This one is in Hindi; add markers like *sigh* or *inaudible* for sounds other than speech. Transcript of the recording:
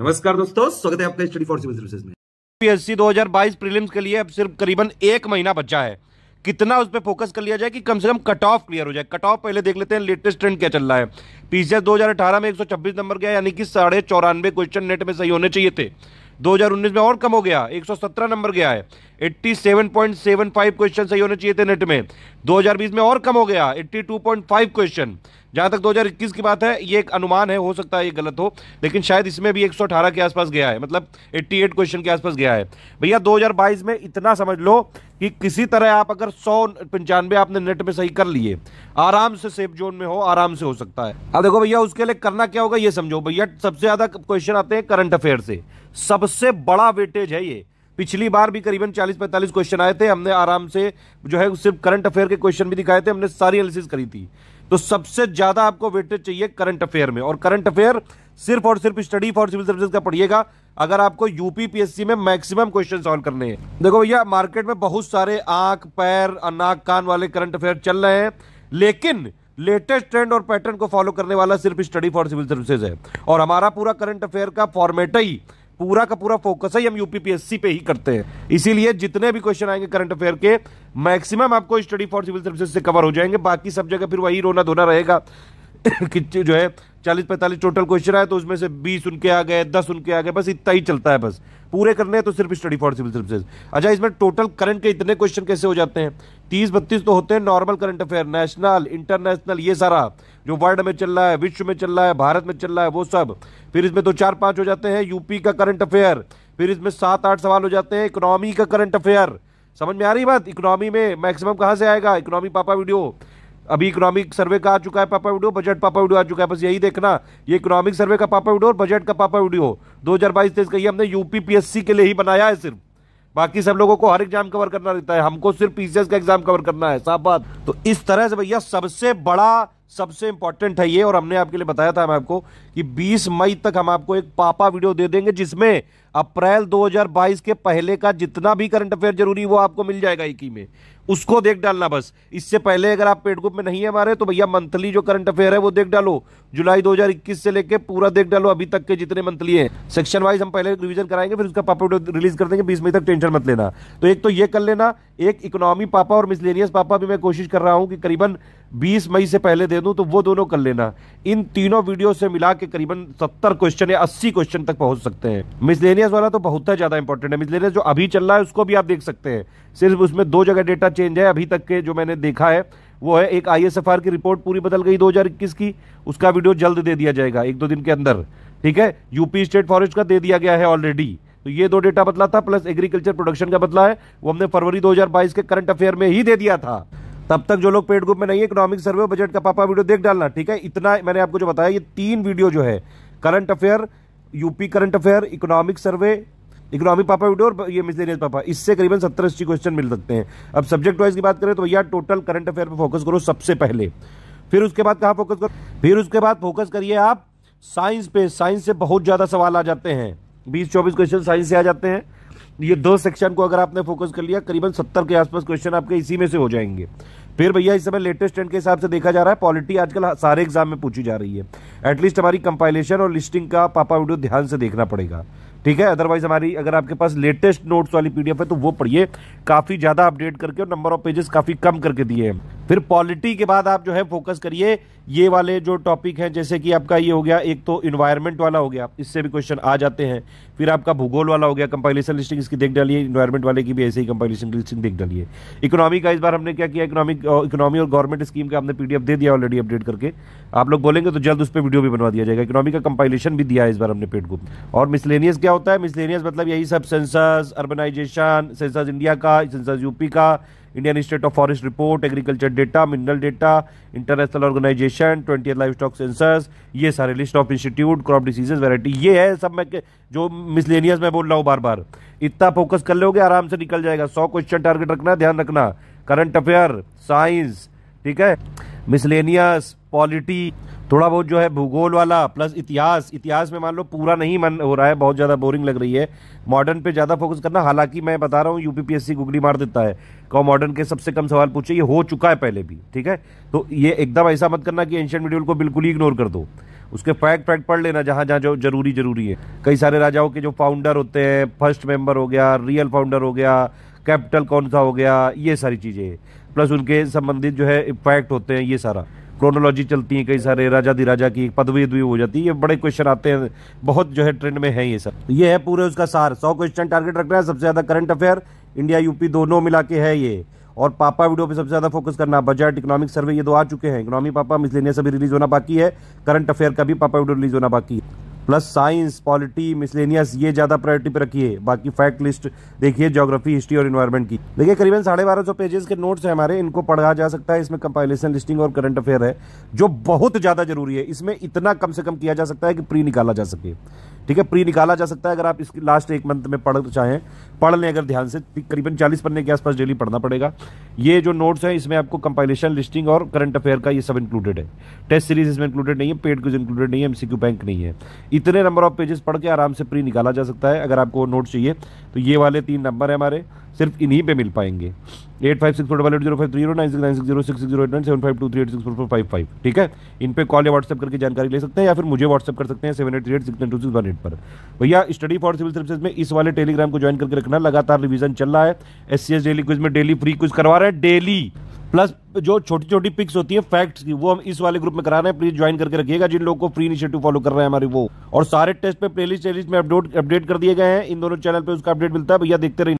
नमस्कार दोस्तों स्वागत है आपका स्टडी फॉर सिविल सर्विसेज में पीएससी 2022 प्रीलिम्स के लिए अब सिर्फ करीबन एक महीना बचा है कितना उस पर फोकस कर लिया जाए कि कम से कम कट ऑफ क्लियर हो जाए कट ऑफ पहले देख लेते हैं लेटेस्ट ट्रेंड क्या चल रहा है पीसीएस 2018 में 126 नंबर गया यानी कि साढ़े चौरानवे क्वेश्चन नेट में सही होने चाहिए थे 2019 में और कम हो गया 117 नंबर गया है 87.75 क्वेश्चन सही होने चाहिए थे नेट में 2020 में और कम हो गया 82.5 क्वेश्चन जहां तक 2021 की बात है ये एक अनुमान है हो सकता है ये गलत हो लेकिन शायद इसमें भी 118 के आसपास गया है मतलब 88 क्वेश्चन के आसपास गया है भैया 2022 में इतना समझ लो कि किसी तरह आप अगर सौ पंचानवे आपने नेट पे सही कर लिए आराम से सेफ जोन में हो आराम से हो सकता है अब देखो भैया उसके लिए करना क्या होगा ये समझो भैया सबसे ज़्यादा क्वेश्चन आते हैं करंट अफेयर से सबसे बड़ा वेटेज है ये पिछली बार भी करीबन 40-45 क्वेश्चन आए थे हमने आराम से जो है सिर्फ करंट अफेयर के क्वेश्चन भी दिखाए थे हमने सारी एनालिसिस करी थी तो सबसे ज़्यादा आपको वेटेज चाहिए करंट अफेयर में और करंट अफेयर सिर्फ और सिर्फ स्टडी फॉर सिविल सर्विस का पढ़िएगा अगर आपको यूपी पीएससी में मैक्सिमम क्वेश्चन सॉल्व करने हैं देखो भैया मार्केट में बहुत सारे आंख पैर नाक कान वाले करंट अफेयर चल रहे हैं लेकिन लेटेस्ट ट्रेंड और पैटर्न को फॉलो करने वाला सिर्फ स्टडी फॉर सिविल सर्विसेज है और हमारा पूरा करंट अफेयर का फॉर्मेट ही पूरा का पूरा फोकस है हम यूपीपीएससी पे ही करते हैं इसीलिए जितने भी क्वेश्चन आएंगे करंट अफेयर के मैक्सिमम आपको स्टडी फॉर सिविल सर्विसेज से कवर हो जाएंगे बाकी सब जगह फिर वही रोना धोना रहेगा *coughs* कि जो है चालीस पैंतालीस टोटल क्वेश्चन आए तो उसमें से बीस उनके आ गए दस उनके आ गए बस इतना ही चलता है बस पूरे करने हैं तो सिर्फ स्टडी फॉर सिविल सर्विसेज अच्छा इसमें टोटल करंट के इतने क्वेश्चन कैसे हो जाते हैं तीस बत्तीस तो होते हैं normal current affair national international ये सारा जो वर्ल्ड में चल रहा है विश्व में चल रहा है भारत में चल रहा है वो सब फिर इसमें दो तो चार पाँच हो जाते हैं यूपी का करंट अफेयर फिर इसमें सात आठ सवाल हो जाते हैं इकोनॉमी का करंट अफेयर समझ में आ रही बात इकोनॉमी में मैक्सिमम कहाँ से आएगा इकोनॉमी पापा वीडियो अभी इकोनॉमिक सर्वे का आ चुका है पापा वीडियो बजट पापा वीडियो आ चुका है बस यही देखना ये इकोनॉमिक सर्वे का पापा वीडियो और बजट का पापा वीडियो दो हजार बाईस तेईस का ये हमने यूपीपीएससी के लिए ही बनाया है सिर्फ बाकी सब लोगों को हर एग्जाम कवर करना रहता है हमको सिर्फ पीसीएस का एग्जाम कवर करना है साफ बात तो इस तरह से भैया सबसे बड़ा सबसे इंपॉर्टेंट है ये और हमने आपके लिए बताया था मैं आपको कि 20 मई तक हम आपको एक पापा वीडियो दे देंगे जिसमें अप्रैल 2022 के पहले का जितना भी करंट अफेयर जरूरी वो आपको मिल जाएगा एक ही में उसको देख डालना बस इससे पहले अगर आप पेड ग्रुप में नहीं है हमारे तो भैया मंथली जो करंट अफेयर है वो देख डालो जुलाई 2021 से लेके पूरा देख डालो अभी तक के जितने मंथली हैं सेक्शन वाइज हम पहले रिवीजन कराएंगे फिर उसका पापा वीडियो रिलीज कर देंगे बीस मई तक टेंशन मत लेना तो एक तो ये कर लेना एक इकोनॉमी पापा और मिसलेनियस पापा भी मैं कोशिश कर रहा हूँ कि करीबन बीस मई से पहले दे दूँ तो वो दोनों कर लेना इन तीनों वीडियो से मिला के करीबन सत्तर क्वेश्चन या अस्सी क्वेश्चन तक पहुंच सकते हैं मिसलेनियस वाला तो बहुत ही ज्यादा इंपॉर्टेंट है मिसलेनियस जो अभी चल रहा है उसको भी आप देख सकते हैं सिर्फ उसमें दो जगह डेटा चेंज है अभी तक के जो मैंने देखा है वो है एक आई की रिपोर्ट पूरी बदल गई दो की उसका वीडियो जल्द दे दिया जाएगा एक दो दिन के अंदर ठीक है यूपी स्टेट फॉरेस्ट का दे दिया गया है ऑलरेडी तो ये दो डेटा बदला था प्लस एग्रीकल्चर प्रोडक्शन का बदला है वो हमने फरवरी 2022 के करंट अफेयर में ही दे दिया था तब तक जो लोग पेड ग्रुप में नहीं है इकोनॉमिक सर्वे और बजट का पापा वीडियो देख डालना ठीक है इतना मैंने आपको जो बताया ये तीन वीडियो जो है current affair UP current affair economic survey economic पापा वीडियो और ये मिसलेनियस पापा इससे करीबन सत्तर अस्सी क्वेश्चन मिल सकते हैं अब सब्जेक्ट वाइज की बात करें तो भैया टोटल करंट अफेयर पर फोकस करो सबसे पहले फिर उसके बाद कहाँ फोकस करो फिर उसके बाद फोकस करिए आप साइंस पे साइंस से बहुत ज़्यादा सवाल आ जाते हैं बीस चौबीस क्वेश्चन साइंस से आ जाते हैं ये दो सेक्शन को अगर आपने फोकस कर लिया करीबन सत्तर के आसपास क्वेश्चन आपके इसी में से हो जाएंगे फिर भैया इस समय लेटेस्ट ट्रेंड के हिसाब से देखा जा रहा है पॉलिटी आजकल सारे एग्जाम में पूछी जा रही है एटलीस्ट हमारी कंपाइलेशन और लिस्टिंग का पापा वीडियो ध्यान से देखना पड़ेगा ठीक है अदरवाइज हमारी अगर आपके पास लेटेस्ट नोट्स वाली पीडीएफ है तो वो पढ़िए काफ़ी ज़्यादा अपडेट करके और नंबर ऑफ पेजेस काफ़ी कम करके दिए हैं फिर पॉलिटी के बाद आप जो है फोकस करिए ये वाले जो टॉपिक हैं जैसे कि आपका ये हो गया एक तो इन्वायरमेंट वाला हो गया इससे भी क्वेश्चन आ जाते हैं फिर आपका भूगोल वाला हो गया कंपाइलेशन लिस्टिंग इसकी देख डालिए इन्वायरमेंट वाले की भी ऐसे ही कंपाइलेशन लिस्टिंग देख डालिए इकोनॉमी का इस बार हमने क्या किया इकोनॉमिक इकोनॉमी और गवर्नमेंट स्कीम का हमने पीडीएफ दे दिया ऑलरेडी अपडेट करके आप लोग बोलेंगे तो जल्द उस पर वीडियो भी बनवा दिया जाएगा इकोनॉमी का कंपाइलेशन भी दिया है इस बार हमने पेड को और मिसलेनियस क्या होता है मिसलेनियस मतलब यही सब सेंसस अर्बनाइजेशन सेंसस इंडिया का सेंसस यूपी का Indian state of forest report agriculture data mineral data international organisation twenty life stock census ये सारे list of institute crop diseases variety ये है सब मैं जो मिसलेनियस मैं बोल रहा हूँ बार बार इतना फोकस कर लोगे आराम से निकल जाएगा सौ क्वेश्चन टारगेट रखना ध्यान रखना करंट अफेयर साइंस ठीक है मिसलेनियस पॉलिटी थोड़ा बहुत जो है भूगोल वाला प्लस इतिहास इतिहास में मान लो पूरा नहीं मन हो रहा है बहुत ज़्यादा बोरिंग लग रही है मॉडर्न पे ज़्यादा फोकस करना हालांकि मैं बता रहा हूँ यूपीपीएससी गुगली मार देता है कहो मॉडर्न के सबसे कम सवाल पूछे ये हो चुका है पहले भी ठीक है तो ये एकदम ऐसा मत करना कि एंशियन मीडियल को बिल्कुल ही इग्नोर कर दो उसके फैक्ट फैक्ट पढ़ लेना जहाँ जहाँ जो जरूरी जरूरी है कई सारे राजाओं के जो फाउंडर होते हैं फर्स्ट मेंबर हो गया रियल फाउंडर हो गया कैपिटल कौन सा हो गया ये सारी चीज़ें प्लस उनके संबंधित जो है फैक्ट होते हैं ये सारा क्रोनोलॉजी चलती है कई सारे राजा दी राजा की पदवी उदवी हो जाती है ये बड़े क्वेश्चन आते हैं बहुत जो है ट्रेंड में है ये सब तो ये है पूरे उसका सार सौ क्वेश्चन टारगेट रख रहा है सबसे ज़्यादा करंट अफेयर इंडिया यूपी दोनों मिला के है ये और पापा वीडियो पे सबसे ज्यादा फोकस करना बजट इकोनॉमिक सर्वे ये दो आ चुके हैं इकोनॉमी पापा मिसलेनियस अभी रिलीज होना बाकी है करंट अफेयर का भी पापा वीडियो रिलीज होना बाकी है प्लस साइंस पॉलिटी मिसलेनियस ये ज़्यादा प्रायोरिटी पर रखिए बाकी फैक्ट लिस्ट देखिए ज्योग्राफी हिस्ट्री और इन्वायरमेंट की देखिए करीबन साढ़े बारह सौ पेजेस के नोट्स हैं हमारे इनको पढ़ा जा सकता है इसमें कंपाइलेशन लिस्टिंग और करंट अफेयर है जो बहुत ज़्यादा जरूरी है इसमें इतना कम से कम किया जा सकता है कि प्री निकाला जा सके ठीक है प्री निकाला जा सकता है अगर आप इसकी लास्ट एक मंथ में पढ़ चाहें पढ़ लें अगर ध्यान से करीबन चालीस पन्ने के आसपास डेली पढ़ना पड़ेगा ये जो नोट्स हैं इसमें आपको कंपाइलेशन लिस्टिंग और करंट अफेयर का ये सब इंक्लूडेड है टेस्ट सीरीज इसमें इंक्लूडेड नहीं है पेड क्यूज इंक्लूडेड नहीं है एमसीक्यू बैंक नहीं है इतने नंबर ऑफ पेजेस पढ़ के आराम से प्री निकाला जा सकता है अगर आपको नोट चाहिए तो ये वाले तीन नंबर है हमारे सिर्फ इन्हीं पे मिल पाएंगे eight five six four double eight zero five three zero nine six nine six zero six zero eight nine seven five two three eight six four four five five ठीक है इन पे कॉल या व्हाट्सअप करके जानकारी ले सकते हैं या फिर मुझे व्हाट्सअप कर सकते हैं seven eight three eight six two six one eight पर भैया स्टडी फॉर सिविल सर्विसेज में इस वाले टेलीग्राम को ज्वाइन करके रखना लगातार रिविजन चल रहा है S C S daily quiz में डेली फ्री क्विज करवा रहे हैं डेली प्लस जो छोटी छोटी पिक्स होती है फैक्ट्स की वो हम इस वाले ग्रुप में करा रहे हैं प्लीज ज्वाइन करके रखिएगा जिन लोगों को फ्री इनिशिएटिव फॉलो कर रहे हैं हमारे वो और सारे टेस्ट पे प्लेलिस्ट में अपडेट अपडेट कर दिए गए हैं इन दोनों चैनल पे उसका अपडेट मिलता है भैया देखते रहिए